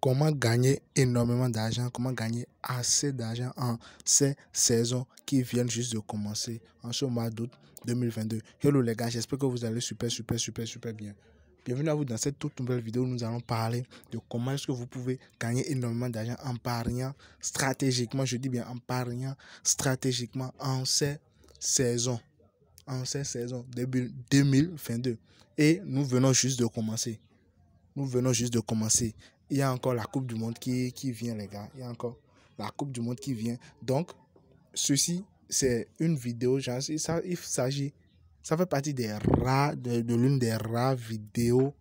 comment gagner énormément d'argent, comment gagner assez d'argent en ces saisons qui viennent juste de commencer en ce mois d'août 2022. Hello les gars, j'espère que vous allez super, super, super, super bien. Bienvenue à vous dans cette toute nouvelle vidéo où nous allons parler de comment est-ce que vous pouvez gagner énormément d'argent en pariant stratégiquement, je dis bien en pariant stratégiquement en ces saisons. En ces saisons début 2022. Et nous venons juste de commencer. Nous venons juste de commencer. Il y a encore la Coupe du Monde qui, qui vient, les gars. Il y a encore la Coupe du Monde qui vient. Donc, ceci, c'est une vidéo, ça, il s'agit, ça fait partie des de, l'une des rares vidéos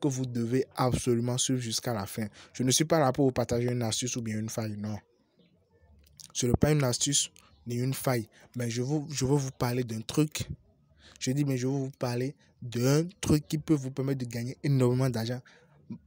que vous devez absolument suivre jusqu'à la fin. Je ne suis pas là pour vous partager une astuce ou bien une faille, non. Ce n'est pas une astuce ni une faille, mais je, vous, je veux vous parler d'un truc. Je dis, mais je veux vous parler d'un truc qui peut vous permettre de gagner énormément d'argent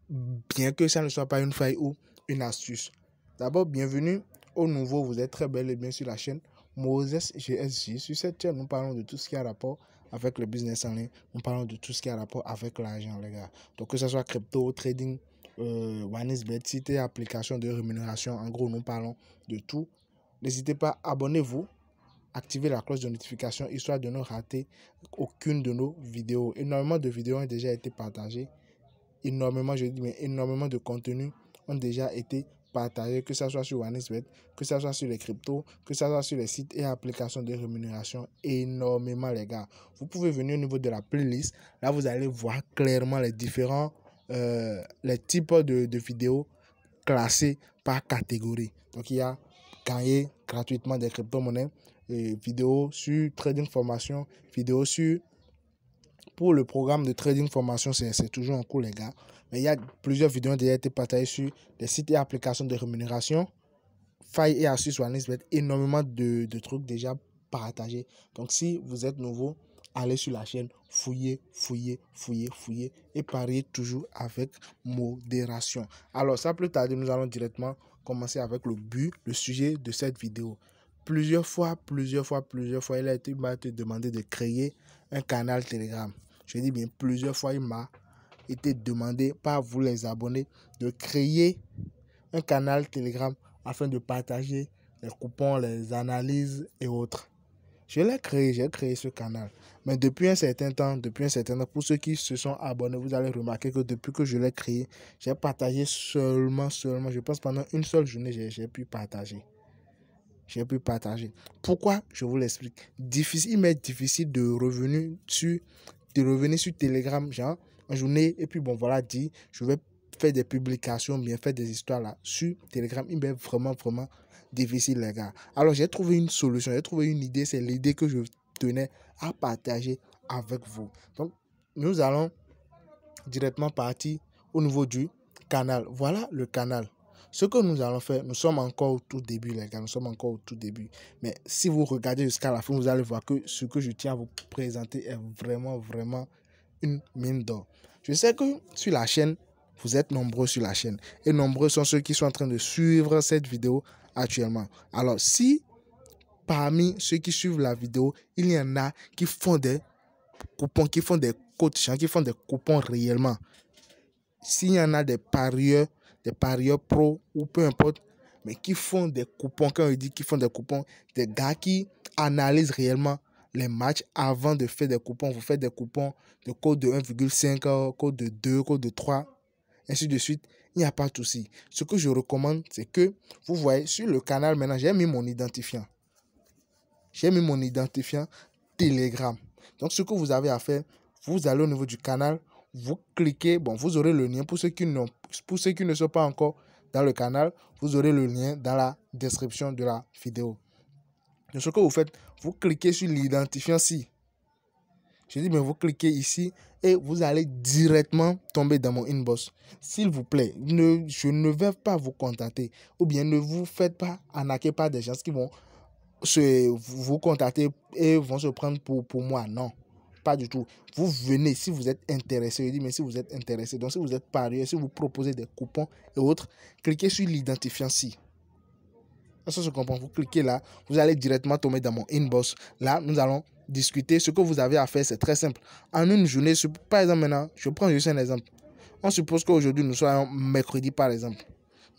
bien que ça ne soit pas une faille ou une astuce. D'abord, bienvenue au nouveau, vous êtes très bel et bien sur la chaîne Moses GSJ. Sur cette chaîne, nous parlons de tout ce qui a rapport avec le business en ligne, nous parlons de tout ce qui a rapport avec l'argent, les gars. Donc, que ce soit crypto, trading, euh, is Cité, application de rémunération, en gros, nous parlons de tout. N'hésitez pas, abonnez-vous, activez la cloche de notification histoire de ne rater aucune de nos vidéos. Énormément de vidéos ont déjà été partagées énormément, je dis mais énormément de contenu ont déjà été partagés, que ce soit sur OneXBet, que ce soit sur les cryptos, que ce soit sur les sites et applications de rémunération. Énormément, les gars. Vous pouvez venir au niveau de la playlist. Là, vous allez voir clairement les différents euh, les types de, de vidéos classées par catégorie. Donc, il y a gagner gratuitement des crypto-monnaies, vidéos sur trading formation, vidéos sur pour le programme de trading formation, c'est toujours en cours, les gars. Mais il y a plusieurs vidéos qui ont déjà été partagées sur des sites et applications de rémunération. Faille et il sur a énormément de, de trucs déjà partagés. Donc, si vous êtes nouveau, allez sur la chaîne, fouillez, fouillez, fouillez, fouillez et pariez toujours avec modération. Alors, ça plus tard, nous allons directement commencer avec le but, le sujet de cette vidéo. Plusieurs fois, plusieurs fois, plusieurs fois, il a été, demandé de créer un canal Telegram je dis bien plusieurs fois, il m'a été demandé par vous les abonnés de créer un canal Telegram afin de partager les coupons, les analyses et autres. Je l'ai créé, j'ai créé ce canal. Mais depuis un certain temps, depuis un certain temps, pour ceux qui se sont abonnés, vous allez remarquer que depuis que je l'ai créé, j'ai partagé seulement, seulement, je pense pendant une seule journée, j'ai pu partager. J'ai pu partager. Pourquoi Je vous l'explique. Difficile, il m'est difficile de revenir sur de revenir sur Telegram, genre, en journée, et puis bon, voilà, dit, je vais faire des publications, bien faire des histoires là sur Telegram. Il m'est vraiment, vraiment difficile, les gars. Alors, j'ai trouvé une solution, j'ai trouvé une idée, c'est l'idée que je tenais à partager avec vous. Donc, nous allons directement partir au niveau du canal. Voilà le canal. Ce que nous allons faire, nous sommes encore au tout début, les gars, nous sommes encore au tout début. Mais si vous regardez jusqu'à la fin, vous allez voir que ce que je tiens à vous présenter est vraiment, vraiment une mine d'or. Je sais que sur la chaîne, vous êtes nombreux sur la chaîne. Et nombreux sont ceux qui sont en train de suivre cette vidéo actuellement. Alors, si parmi ceux qui suivent la vidéo, il y en a qui font des coupons, qui font des coachs, hein, qui font des coupons réellement. S'il y en a des parieurs, des parieurs pro ou peu importe, mais qui font des coupons, quand on dit qu'ils font des coupons, des gars qui analysent réellement les matchs avant de faire des coupons. Vous faites des coupons de code de 1,5, code de 2, code de 3, ainsi de suite. Il n'y a pas de souci. Ce que je recommande, c'est que vous voyez sur le canal maintenant, j'ai mis mon identifiant. J'ai mis mon identifiant Telegram. Donc, ce que vous avez à faire, vous allez au niveau du canal, vous cliquez, bon, vous aurez le lien pour ceux qui, pour ceux qui ne sont pas encore dans le canal, vous aurez le lien dans la description de la vidéo. Donc, ce que vous faites, vous cliquez sur l'identifiant si. Je dis, mais vous cliquez ici et vous allez directement tomber dans mon inbox. S'il vous plaît, ne, je ne vais pas vous contacter. Ou bien ne vous faites pas arnaquer par des gens qui vont vous contacter et vont se prendre pour, pour moi. Non. Pas du tout. Vous venez, si vous êtes intéressé, je dis, mais si vous êtes intéressé, donc si vous êtes parieur, si vous proposez des coupons et autres, cliquez sur l'identifiant-ci. Ça se comprend. Vous cliquez là, vous allez directement tomber dans mon inbox. Là, nous allons discuter. Ce que vous avez à faire, c'est très simple. En une journée, par exemple, maintenant, je prends juste un exemple. On suppose qu'aujourd'hui, nous soyons mercredi, par exemple.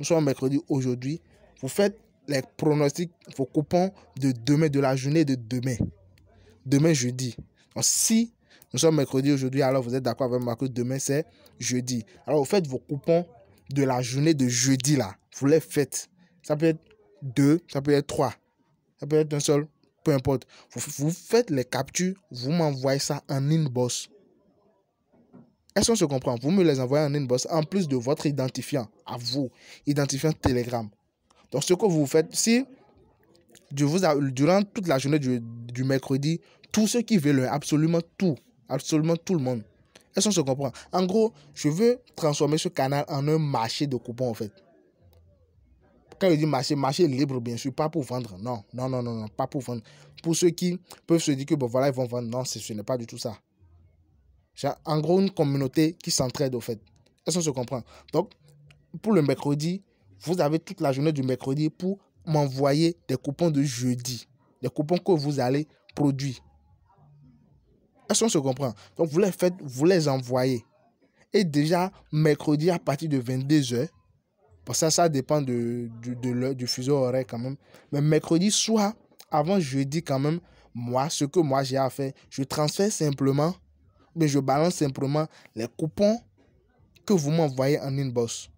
Nous soyons mercredi aujourd'hui. Vous faites les pronostics, vos coupons de demain, de la journée de demain. Demain, jeudi si nous sommes mercredi aujourd'hui, alors vous êtes d'accord avec moi que demain c'est jeudi. Alors vous faites vos coupons de la journée de jeudi là. Vous les faites. Ça peut être deux, ça peut être trois, ça peut être un seul, peu importe. Vous, faites les captures, vous m'envoyez ça en inbox. Est-ce qu'on se comprend Vous me les envoyez en inbox en plus de votre identifiant à vous, identifiant Telegram. Donc ce que vous faites, si je vous durant toute la journée du mercredi, tous ceux qui veulent absolument tout, absolument tout le monde. Est-ce qu'on se comprend En gros, je veux transformer ce canal en un marché de coupons, en fait. Quand je dis marché, marché libre, bien sûr, pas pour vendre. Non, non, non, non, non pas pour vendre. Pour ceux qui peuvent se dire que, bon, voilà, ils vont vendre. Non, ce n'est pas du tout ça. C'est en gros une communauté qui s'entraide, en fait. Est-ce qu'on se comprend Donc, pour le mercredi, vous avez toute la journée du mercredi pour m'envoyer des coupons de jeudi. Des coupons que vous allez produire. Est-ce qu'on se comprend Donc, vous les faites, vous les envoyez. Et déjà, mercredi, à partir de 22h, parce que ça, ça dépend de, du fuseau horaire quand même. Mais mercredi soir, avant jeudi quand même, moi, ce que moi j'ai à faire, je transfère simplement, mais je balance simplement les coupons que vous m'envoyez en inbox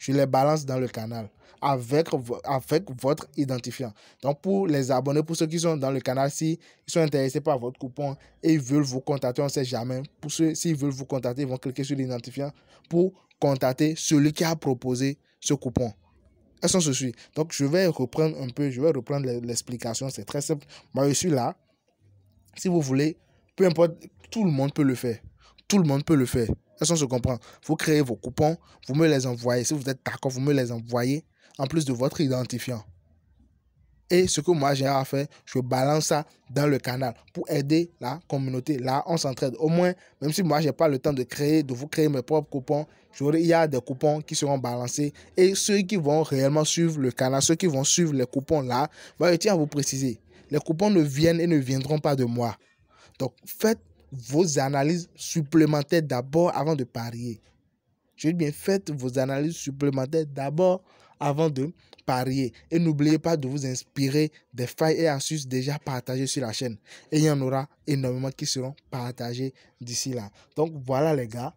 je les balance dans le canal avec, avec votre identifiant. Donc, pour les abonnés, pour ceux qui sont dans le canal, si sont intéressés par votre coupon et ils veulent vous contacter, on ne sait jamais. Pour ceux, s'ils veulent vous contacter, ils vont cliquer sur l'identifiant pour contacter celui qui a proposé ce coupon. Est-ce ceci. Donc, je vais reprendre un peu, je vais reprendre l'explication. C'est très simple. Moi, je suis là. Si vous voulez, peu importe, tout le monde peut le faire. Tout le monde peut le faire. est se comprend Vous créez vos coupons, vous me les envoyez. Si vous êtes d'accord, vous me les envoyez en plus de votre identifiant. Et ce que moi j'ai à faire, je balance ça dans le canal pour aider la communauté. Là, on s'entraide. Au moins, même si moi j'ai pas le temps de créer, de vous créer mes propres coupons, il y a des coupons qui seront balancés. Et ceux qui vont réellement suivre le canal, ceux qui vont suivre les coupons là, bah, je tiens à vous préciser, les coupons ne viennent et ne viendront pas de moi. Donc faites vos analyses supplémentaires d'abord avant de parier. Je dis bien, faites vos analyses supplémentaires d'abord avant de parier. Et n'oubliez pas de vous inspirer des failles et astuces déjà partagées sur la chaîne. Et il y en aura énormément qui seront partagées d'ici là. Donc voilà les gars.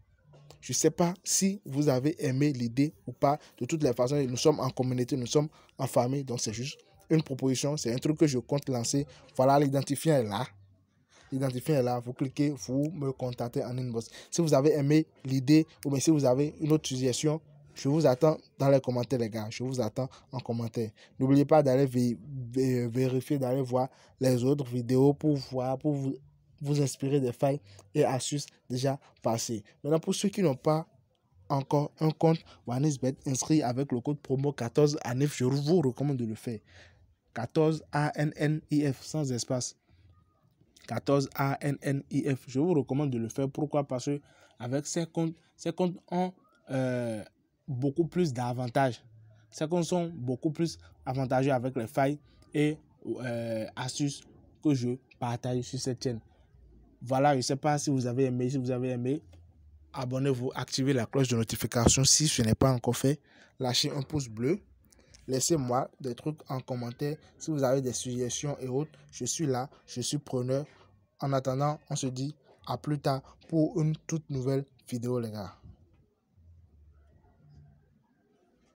Je ne sais pas si vous avez aimé l'idée ou pas. De toutes les façons, nous sommes en communauté, nous sommes en famille. Donc c'est juste une proposition, c'est un truc que je compte lancer. Voilà, l'identifiant est là l'identifiant là, vous cliquez, vous me contactez en inbox. Si vous avez aimé l'idée ou mais si vous avez une autre suggestion, je vous attends dans les commentaires, les gars. Je vous attends en commentaire. N'oubliez pas d'aller vérifier, d'aller voir les autres vidéos pour voir, pour vous, inspirer des failles et astuces déjà passées. Maintenant, pour ceux qui n'ont pas encore un compte OneIsBet inscrit avec le code promo 14ANIF, je vous recommande de le faire. 14ANNIF sans espace. 14ANNIF. Je vous recommande de le faire. Pourquoi Parce que avec ces comptes, ces comptes ont euh, beaucoup plus d'avantages. Ces comptes sont beaucoup plus avantageux avec les failles et euh, astuces que je partage sur cette chaîne. Voilà, je ne sais pas si vous avez aimé. Si vous avez aimé, abonnez-vous, activez la cloche de notification si ce n'est pas encore fait. Lâchez un pouce bleu Laissez-moi des trucs en commentaire. Si vous avez des suggestions et autres, je suis là, je suis preneur. En attendant, on se dit à plus tard pour une toute nouvelle vidéo, les gars.